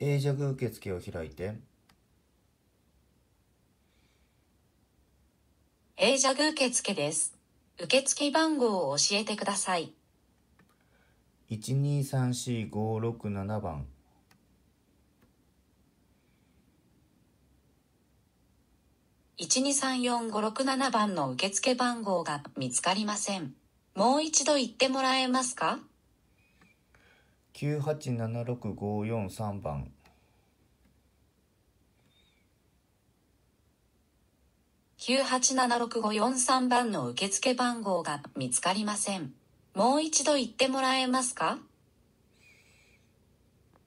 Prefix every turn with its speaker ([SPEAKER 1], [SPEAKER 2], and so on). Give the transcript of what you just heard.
[SPEAKER 1] 英弱受付を開いて
[SPEAKER 2] 英弱受付です受付番号を教えてください
[SPEAKER 1] 1234567番
[SPEAKER 2] 1234567番の受付番号が見つかりませんもう一度言ってもらえますか
[SPEAKER 1] 9876543番
[SPEAKER 2] 9876543番の受付番号が見つかりません。もう一度言ってもらえますか